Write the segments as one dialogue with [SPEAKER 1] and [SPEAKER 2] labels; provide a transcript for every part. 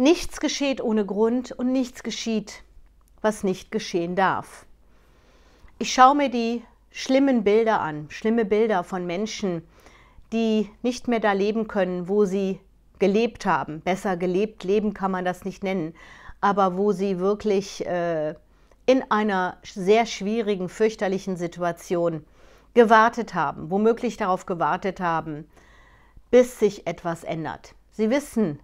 [SPEAKER 1] Nichts geschieht ohne Grund und nichts geschieht, was nicht geschehen darf. Ich schaue mir die schlimmen Bilder an, schlimme Bilder von Menschen, die nicht mehr da leben können, wo sie gelebt haben. Besser gelebt, leben kann man das nicht nennen, aber wo sie wirklich äh, in einer sehr schwierigen, fürchterlichen Situation gewartet haben, womöglich darauf gewartet haben, bis sich etwas ändert. Sie wissen,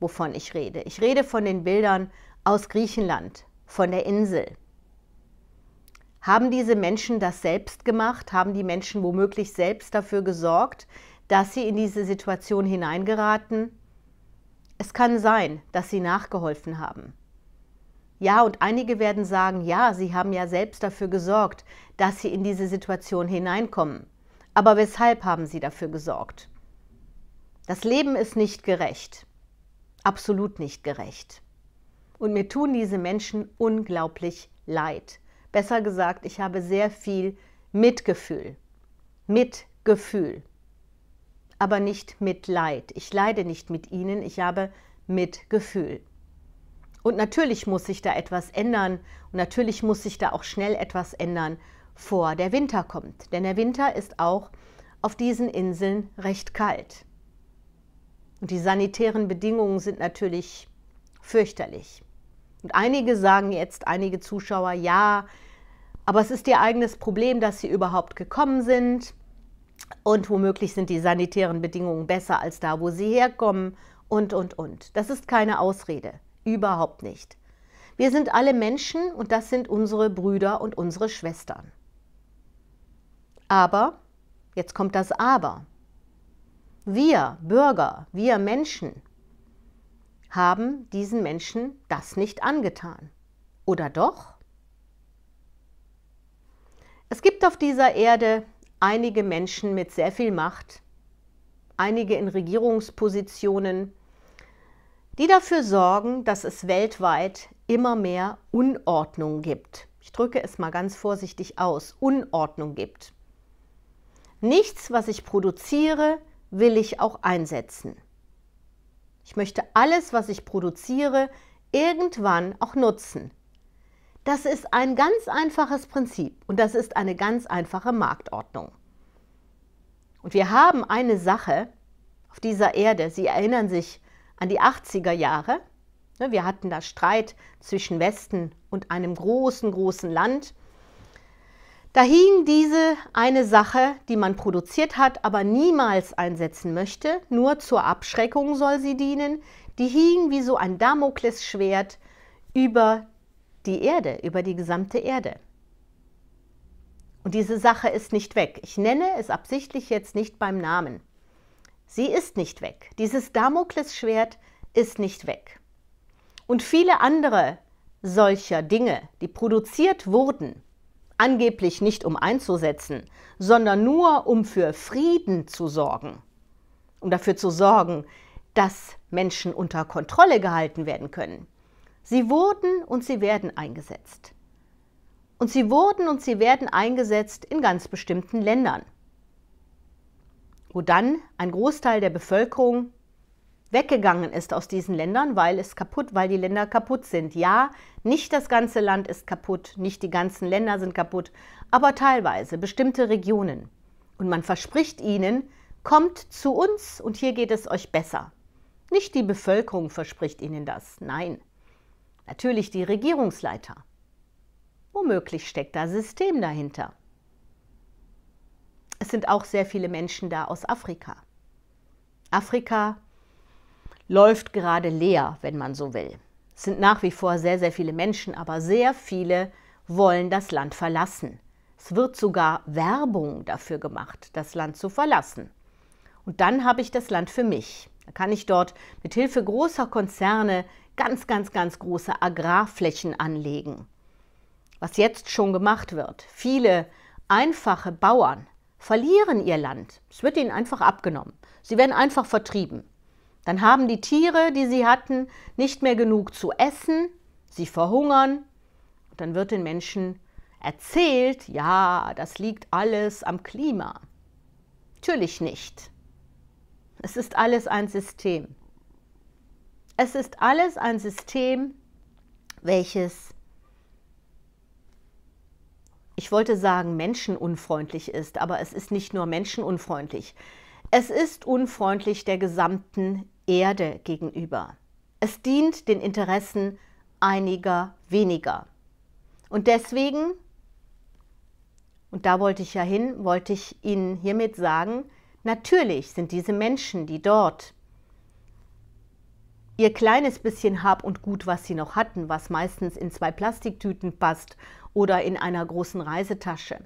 [SPEAKER 1] wovon ich rede. Ich rede von den Bildern aus Griechenland, von der Insel. Haben diese Menschen das selbst gemacht? Haben die Menschen womöglich selbst dafür gesorgt, dass sie in diese Situation hineingeraten? Es kann sein, dass sie nachgeholfen haben. Ja, und einige werden sagen, ja, sie haben ja selbst dafür gesorgt, dass sie in diese Situation hineinkommen. Aber weshalb haben sie dafür gesorgt? Das Leben ist nicht gerecht absolut nicht gerecht. Und mir tun diese Menschen unglaublich leid. Besser gesagt, ich habe sehr viel Mitgefühl. Mitgefühl. Aber nicht Mitleid. Ich leide nicht mit ihnen, ich habe Mitgefühl. Und natürlich muss sich da etwas ändern und natürlich muss sich da auch schnell etwas ändern, vor der Winter kommt. Denn der Winter ist auch auf diesen Inseln recht kalt. Und die sanitären Bedingungen sind natürlich fürchterlich. Und einige sagen jetzt, einige Zuschauer, ja, aber es ist ihr eigenes Problem, dass sie überhaupt gekommen sind. Und womöglich sind die sanitären Bedingungen besser als da, wo sie herkommen. Und, und, und. Das ist keine Ausrede. Überhaupt nicht. Wir sind alle Menschen und das sind unsere Brüder und unsere Schwestern. Aber, jetzt kommt das Aber. Wir Bürger, wir Menschen haben diesen Menschen das nicht angetan. Oder doch? Es gibt auf dieser Erde einige Menschen mit sehr viel Macht, einige in Regierungspositionen, die dafür sorgen, dass es weltweit immer mehr Unordnung gibt. Ich drücke es mal ganz vorsichtig aus, Unordnung gibt. Nichts, was ich produziere, will ich auch einsetzen. Ich möchte alles, was ich produziere, irgendwann auch nutzen. Das ist ein ganz einfaches Prinzip und das ist eine ganz einfache Marktordnung. Und wir haben eine Sache auf dieser Erde, Sie erinnern sich an die 80er Jahre, ne, wir hatten da Streit zwischen Westen und einem großen, großen Land. Da hing diese eine Sache, die man produziert hat, aber niemals einsetzen möchte, nur zur Abschreckung soll sie dienen, die hing wie so ein Damoklesschwert über die Erde, über die gesamte Erde. Und diese Sache ist nicht weg. Ich nenne es absichtlich jetzt nicht beim Namen. Sie ist nicht weg. Dieses Damoklesschwert ist nicht weg. Und viele andere solcher Dinge, die produziert wurden, angeblich nicht um einzusetzen, sondern nur um für Frieden zu sorgen, um dafür zu sorgen, dass Menschen unter Kontrolle gehalten werden können. Sie wurden und sie werden eingesetzt. Und sie wurden und sie werden eingesetzt in ganz bestimmten Ländern, wo dann ein Großteil der Bevölkerung weggegangen ist aus diesen Ländern, weil es kaputt, weil die Länder kaputt sind. Ja, nicht das ganze Land ist kaputt, nicht die ganzen Länder sind kaputt, aber teilweise bestimmte Regionen. Und man verspricht ihnen, kommt zu uns und hier geht es euch besser. Nicht die Bevölkerung verspricht ihnen das, nein. Natürlich die Regierungsleiter. Womöglich steckt da System dahinter. Es sind auch sehr viele Menschen da aus Afrika. Afrika läuft gerade leer, wenn man so will. Es sind nach wie vor sehr, sehr viele Menschen, aber sehr viele wollen das Land verlassen. Es wird sogar Werbung dafür gemacht, das Land zu verlassen. Und dann habe ich das Land für mich. Da kann ich dort mit Hilfe großer Konzerne ganz, ganz, ganz große Agrarflächen anlegen. Was jetzt schon gemacht wird. Viele einfache Bauern verlieren ihr Land. Es wird ihnen einfach abgenommen. Sie werden einfach vertrieben. Dann haben die Tiere, die sie hatten, nicht mehr genug zu essen, sie verhungern. Und dann wird den Menschen erzählt, ja, das liegt alles am Klima. Natürlich nicht. Es ist alles ein System. Es ist alles ein System, welches, ich wollte sagen, menschenunfreundlich ist, aber es ist nicht nur menschenunfreundlich. Es ist unfreundlich der gesamten Erde gegenüber. Es dient den Interessen einiger weniger. Und deswegen, und da wollte ich ja hin, wollte ich Ihnen hiermit sagen, natürlich sind diese Menschen, die dort ihr kleines bisschen Hab und Gut, was sie noch hatten, was meistens in zwei Plastiktüten passt oder in einer großen Reisetasche.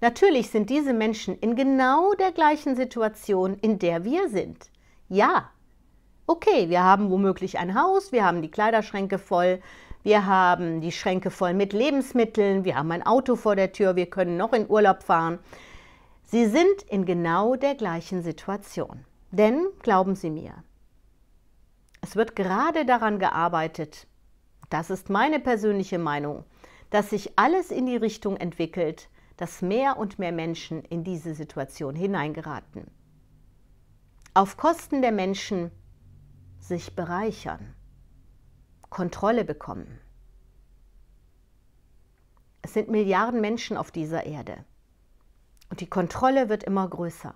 [SPEAKER 1] Natürlich sind diese Menschen in genau der gleichen Situation, in der wir sind. Ja, okay, wir haben womöglich ein Haus, wir haben die Kleiderschränke voll, wir haben die Schränke voll mit Lebensmitteln, wir haben ein Auto vor der Tür, wir können noch in Urlaub fahren. Sie sind in genau der gleichen Situation. Denn, glauben Sie mir, es wird gerade daran gearbeitet, das ist meine persönliche Meinung, dass sich alles in die Richtung entwickelt, dass mehr und mehr Menschen in diese Situation hineingeraten. Auf Kosten der Menschen, sich bereichern, Kontrolle bekommen. Es sind Milliarden Menschen auf dieser Erde und die Kontrolle wird immer größer.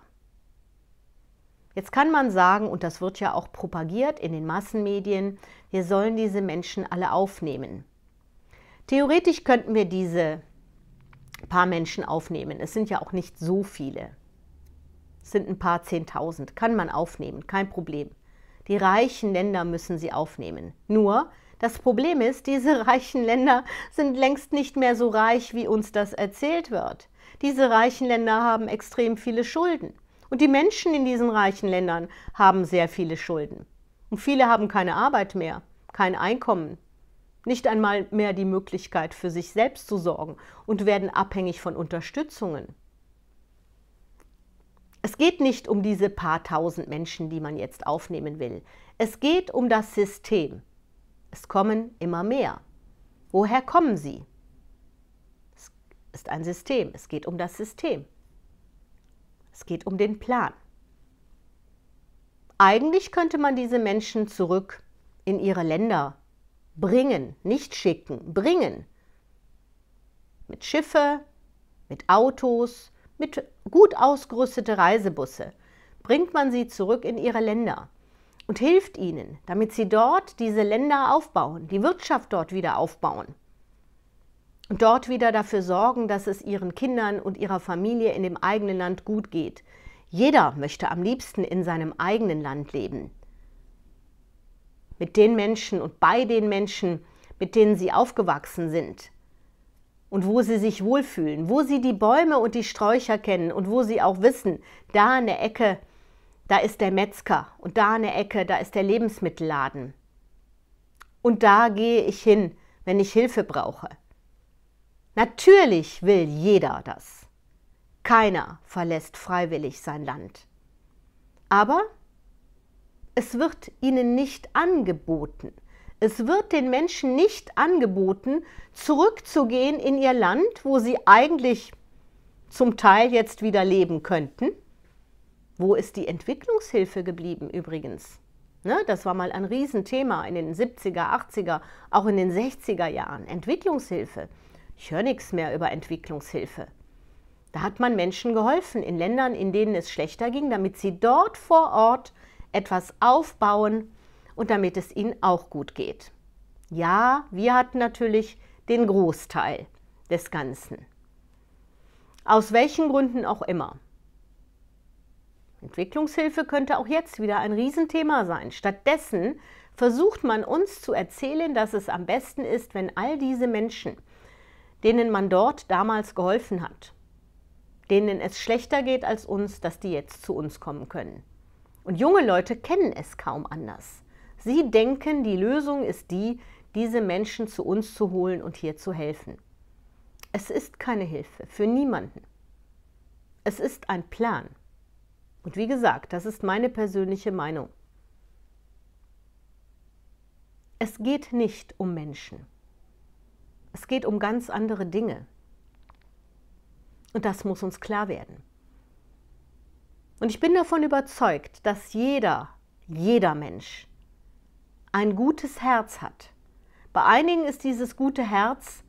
[SPEAKER 1] Jetzt kann man sagen, und das wird ja auch propagiert in den Massenmedien, wir sollen diese Menschen alle aufnehmen. Theoretisch könnten wir diese paar Menschen aufnehmen. Es sind ja auch nicht so viele. Es sind ein paar Zehntausend. Kann man aufnehmen, kein Problem. Die reichen Länder müssen sie aufnehmen. Nur, das Problem ist, diese reichen Länder sind längst nicht mehr so reich, wie uns das erzählt wird. Diese reichen Länder haben extrem viele Schulden. Und die Menschen in diesen reichen Ländern haben sehr viele Schulden. Und viele haben keine Arbeit mehr, kein Einkommen, nicht einmal mehr die Möglichkeit, für sich selbst zu sorgen und werden abhängig von Unterstützungen. Es geht nicht um diese paar tausend Menschen, die man jetzt aufnehmen will. Es geht um das System. Es kommen immer mehr. Woher kommen sie? Es ist ein System. Es geht um das System. Es geht um den Plan. Eigentlich könnte man diese Menschen zurück in ihre Länder bringen, nicht schicken, bringen. Mit Schiffe, mit Autos, mit gut ausgerüstete Reisebusse bringt man sie zurück in ihre Länder und hilft ihnen, damit sie dort diese Länder aufbauen, die Wirtschaft dort wieder aufbauen und dort wieder dafür sorgen, dass es ihren Kindern und ihrer Familie in dem eigenen Land gut geht. Jeder möchte am liebsten in seinem eigenen Land leben. Mit den Menschen und bei den Menschen, mit denen sie aufgewachsen sind und wo sie sich wohlfühlen, wo sie die Bäume und die Sträucher kennen und wo sie auch wissen, da eine Ecke, da ist der Metzger und da eine Ecke, da ist der Lebensmittelladen. Und da gehe ich hin, wenn ich Hilfe brauche. Natürlich will jeder das. Keiner verlässt freiwillig sein Land. Aber es wird ihnen nicht angeboten. Es wird den Menschen nicht angeboten, zurückzugehen in ihr Land, wo sie eigentlich zum Teil jetzt wieder leben könnten. Wo ist die Entwicklungshilfe geblieben übrigens? Ne, das war mal ein Riesenthema in den 70er, 80er, auch in den 60er Jahren. Entwicklungshilfe. Ich höre nichts mehr über Entwicklungshilfe. Da hat man Menschen geholfen in Ländern, in denen es schlechter ging, damit sie dort vor Ort etwas aufbauen, und damit es ihnen auch gut geht. Ja, wir hatten natürlich den Großteil des Ganzen. Aus welchen Gründen auch immer. Entwicklungshilfe könnte auch jetzt wieder ein Riesenthema sein. Stattdessen versucht man uns zu erzählen, dass es am besten ist, wenn all diese Menschen, denen man dort damals geholfen hat, denen es schlechter geht als uns, dass die jetzt zu uns kommen können. Und junge Leute kennen es kaum anders. Sie denken, die Lösung ist die, diese Menschen zu uns zu holen und hier zu helfen. Es ist keine Hilfe für niemanden. Es ist ein Plan. Und wie gesagt, das ist meine persönliche Meinung. Es geht nicht um Menschen. Es geht um ganz andere Dinge. Und das muss uns klar werden. Und ich bin davon überzeugt, dass jeder, jeder Mensch ein gutes Herz hat. Bei einigen ist dieses gute Herz,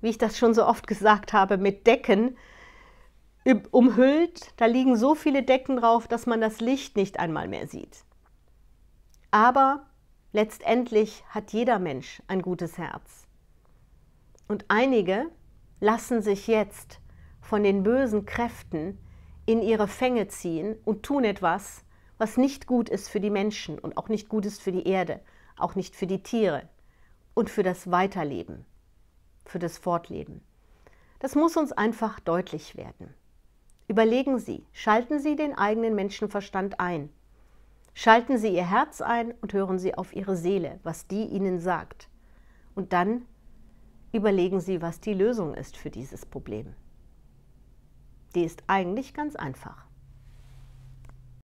[SPEAKER 1] wie ich das schon so oft gesagt habe, mit Decken umhüllt. Da liegen so viele Decken drauf, dass man das Licht nicht einmal mehr sieht. Aber letztendlich hat jeder Mensch ein gutes Herz. Und einige lassen sich jetzt von den bösen Kräften in ihre Fänge ziehen und tun etwas, was nicht gut ist für die Menschen und auch nicht gut ist für die Erde, auch nicht für die Tiere und für das Weiterleben, für das Fortleben. Das muss uns einfach deutlich werden. Überlegen Sie, schalten Sie den eigenen Menschenverstand ein. Schalten Sie Ihr Herz ein und hören Sie auf Ihre Seele, was die Ihnen sagt. Und dann überlegen Sie, was die Lösung ist für dieses Problem. Die ist eigentlich ganz einfach.